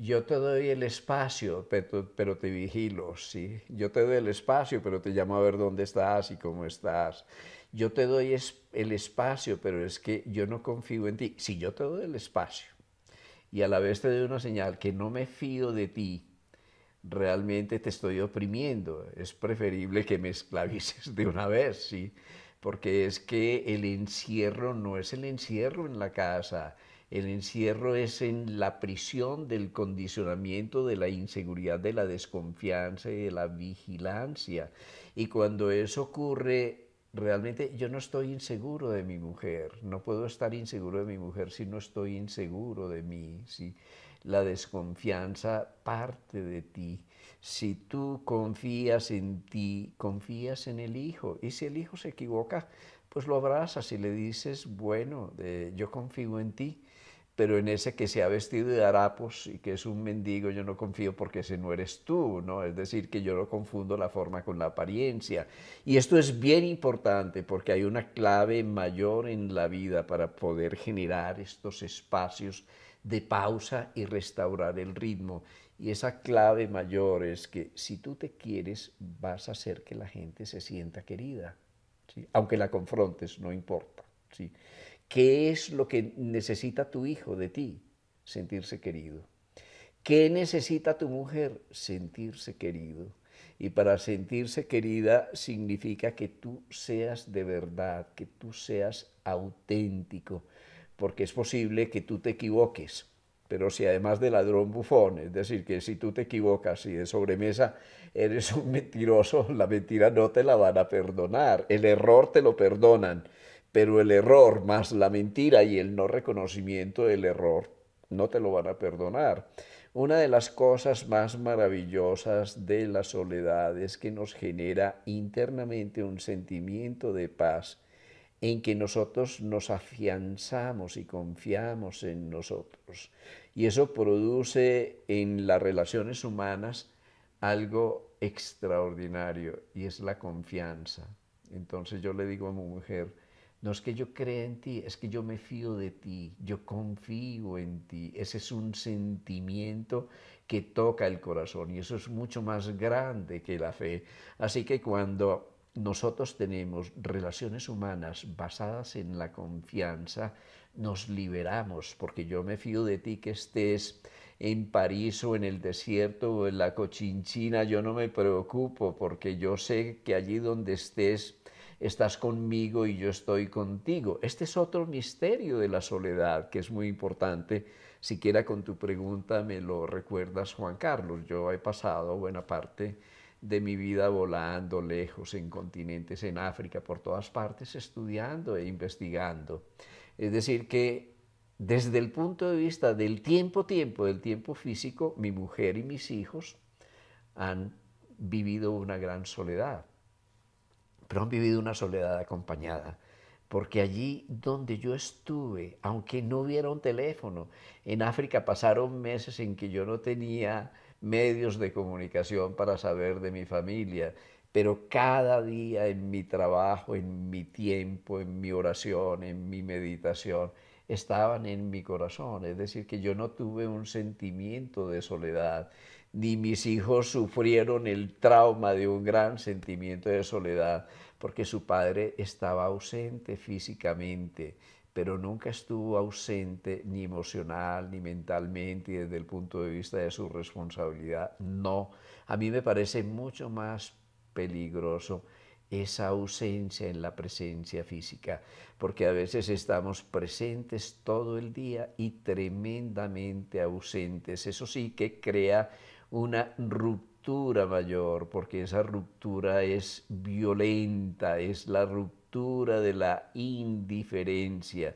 yo te doy el espacio, pero, te vigilo, ¿sí? Yo te doy el espacio, pero te llamo a ver dónde estás y cómo estás. Yo te doy el espacio, pero es que yo no confío en ti. Si yo te doy el espacio y a la vez te doy una señal que no me fío de ti, realmente te estoy oprimiendo. Es preferible que me esclavices de una vez, ¿sí? Porque es que el encierro no es el encierro en la casa, el encierro es en la prisión del condicionamiento, de la inseguridad, de la desconfianza y de la vigilancia. Y cuando eso ocurre, realmente yo no estoy inseguro de mi mujer, no puedo estar inseguro de mi mujer si no estoy inseguro de mí, si la desconfianza parte de ti. Si tú confías en ti, confías en el hijo. Y si el hijo se equivoca, pues lo abrazas y le dices, bueno, eh, yo confío en ti pero en ese que se ha vestido de harapos y que es un mendigo, yo no confío porque ese no eres tú, ¿no? Es decir, que yo no confundo la forma con la apariencia. Y esto es bien importante porque hay una clave mayor en la vida para poder generar estos espacios de pausa y restaurar el ritmo. Y esa clave mayor es que si tú te quieres, vas a hacer que la gente se sienta querida, ¿sí? aunque la confrontes, no importa. ¿sí? ¿Qué es lo que necesita tu hijo de ti? Sentirse querido. ¿Qué necesita tu mujer? Sentirse querido. Y para sentirse querida significa que tú seas de verdad, que tú seas auténtico, porque es posible que tú te equivoques. Pero si además de ladrón bufón, es decir, que si tú te equivocas y es sobremesa eres un mentiroso, la mentira no te la van a perdonar, el error te lo perdonan, pero el error más la mentira y el no reconocimiento del error no te lo van a perdonar. Una de las cosas más maravillosas de la soledad es que nos genera internamente un sentimiento de paz en que nosotros nos afianzamos y confiamos en nosotros. Y eso produce en las relaciones humanas algo extraordinario y es la confianza. Entonces yo le digo a mi mujer, no es que yo crea en ti, es que yo me fío de ti, yo confío en ti. Ese es un sentimiento que toca el corazón y eso es mucho más grande que la fe. Así que cuando nosotros tenemos relaciones humanas basadas en la confianza, nos liberamos, porque yo me fío de ti que estés en París o en el desierto o en la Cochinchina, yo no me preocupo, porque yo sé que allí donde estés estás conmigo y yo estoy contigo. Este es otro misterio de la soledad que es muy importante. Siquiera con tu pregunta me lo recuerdas, Juan Carlos. Yo he pasado buena parte de mi vida volando lejos, en continentes, en África, por todas partes, estudiando e investigando. Es decir, que desde el punto de vista del tiempo-tiempo, del tiempo físico, mi mujer y mis hijos han vivido una gran soledad pero han vivido una soledad acompañada. Porque allí donde yo estuve, aunque no hubiera un teléfono, en África pasaron meses en que yo no tenía medios de comunicación para saber de mi familia, pero cada día en mi trabajo, en mi tiempo, en mi oración, en mi meditación, estaban en mi corazón, es decir, que yo no tuve un sentimiento de soledad, ni mis hijos sufrieron el trauma de un gran sentimiento de soledad, porque su padre estaba ausente físicamente, pero nunca estuvo ausente ni emocional, ni mentalmente, desde el punto de vista de su responsabilidad, no. A mí me parece mucho más peligroso esa ausencia en la presencia física, porque a veces estamos presentes todo el día y tremendamente ausentes. Eso sí que crea una ruptura mayor, porque esa ruptura es violenta, es la ruptura de la indiferencia.